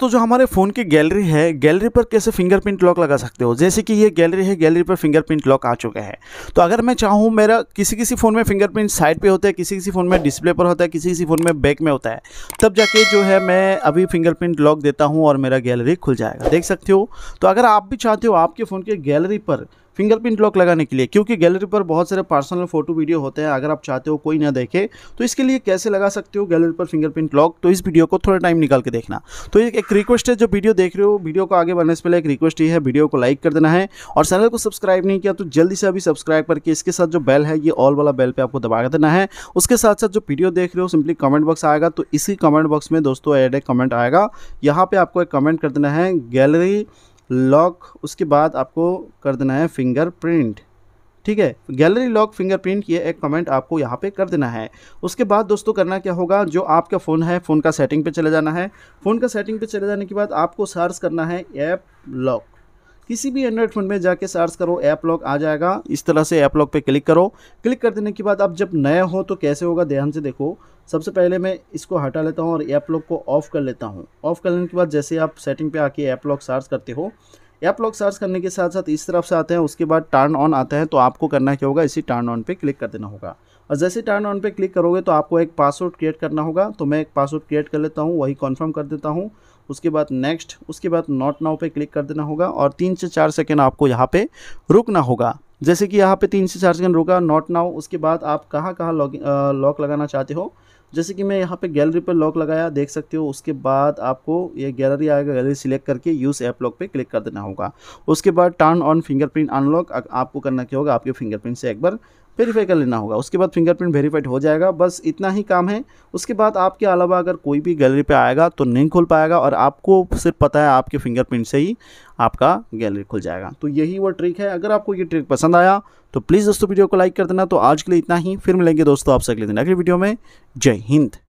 दोस्तों जो हमारे फ़ोन की गैलरी है गैलरी पर कैसे फिंगरप्रिंट लॉक लगा सकते हो जैसे कि ये गैलरी है गैलरी पर फिंगरप्रिंट लॉक आ चुका है तो अगर मैं चाहूँ मेरा किसी किसी फ़ोन में फिंगरप्रिंट साइड पे होता है किसी किसी फ़ोन में डिस्प्ले पर होता है किसी किसी फ़ोन में बैक में होता है तब जाके जो है मैं अभी फिंगरप्रिंट लॉक देता हूँ और मेरा गैलरी खुल जाएगा देख सकते हो तो अगर आप भी चाहते हो आपके फ़ोन के गैलरी पर फिंगरप्रिंट लॉक लगाने के लिए क्योंकि गैलरी पर बहुत सारे पर्सनल फोटो वीडियो होते हैं अगर आप चाहते हो कोई ना देखे तो इसके लिए कैसे लगा सकते हो गैलरी पर फिंगरप्रिंट लॉक तो इस वीडियो को थोड़ा टाइम निकाल के देखना तो एक, एक रिक्वेस्ट है जो वीडियो देख रहे हो वीडियो को आगे बढ़ने से पहले एक रिक्वेस्ट ये है वीडियो को लाइक कर देना है और चैनल को सब्सक्राइब नहीं किया तो जल्दी से अभी सब्सक्राइब करके इसके साथ जो बेल है ये ऑल वाला बेल पर आपको दबा देना है उसके साथ साथ जो वीडियो देख रहे हो सिंपली कमेंट बॉक्स आएगा तो इसी कमेंट बॉक्स में दोस्तों एड एक कमेंट आएगा यहाँ पर आपको एक कमेंट कर देना है गैलरी लॉक उसके बाद आपको कर देना है फिंगरप्रिंट ठीक है गैलरी लॉक फिंगरप्रिंट ये एक कमेंट आपको यहाँ पे कर देना है उसके बाद दोस्तों करना क्या होगा जो आपका फ़ोन है फ़ोन का सेटिंग पे चले जाना है फ़ोन का सेटिंग पे चले जाने के बाद आपको सर्च करना है ऐप लॉक किसी भी एंड्रॉयड फ़ोन में जाके सर्च करो ऐप लॉक आ जाएगा इस तरह से ऐप लॉक पे क्लिक करो क्लिक कर देने के बाद अब जब नया हो तो कैसे होगा ध्यान से देखो सबसे पहले मैं इसको हटा लेता हूँ और ऐप लॉक को ऑफ़ कर लेता हूँ ऑफ़ करने के बाद जैसे आप सेटिंग पे आके ऐप लॉक सर्च करते हो एप लॉक सर्च करने के साथ साथ इस तरफ से आते हैं उसके बाद टर्न ऑन आते हैं तो आपको करना क्या होगा इसी टर्न ऑन पे क्लिक कर देना होगा और जैसे टर्न ऑन पे क्लिक करोगे तो आपको एक पासवर्ड क्रिएट करना होगा तो मैं एक पासवर्ड क्रिएट कर लेता हूँ वही कन्फर्म कर देता हूँ उसके बाद नेक्स्ट उसके बाद नॉट नाउ पे क्लिक कर देना होगा और तीन से चार सेकेंड आपको यहाँ पे रुकना होगा जैसे कि यहाँ पे तीन से चार सेकंड रुका नॉट नाउ उसके बाद आप कहाँ कहाँ लॉक लगाना चाहते हो जैसे कि मैं यहाँ पे गैलरी पर लॉक लगाया देख सकते हो उसके बाद आपको ये गैलरी आएगा गैलरी सिलेक्ट करके यूज़ ऐप लॉक पे क्लिक कर देना होगा उसके बाद टर्न ऑन फिंगरप्रिंट अनलॉक आपको करना क्या होगा आपके फिंगरप्रिंट से एक बार वेरीफाई कर लेना होगा उसके बाद फिंगरप्रिंट वेरीफाइड हो जाएगा बस इतना ही काम है उसके बाद आपके अलावा अगर कोई भी गैलरी पे आएगा तो नहीं खोल पाएगा और आपको सिर्फ पता है आपके फिंगरप्रिंट से ही आपका गैलरी खुल जाएगा तो यही वो ट्रिक है अगर आपको ये ट्रिक पसंद आया तो प्लीज़ दोस्तों वीडियो को लाइक कर देना तो आज के लिए इतना ही फिर मिलेंगे दोस्तों आपसे अगले दिन अगले वीडियो में जय हिंद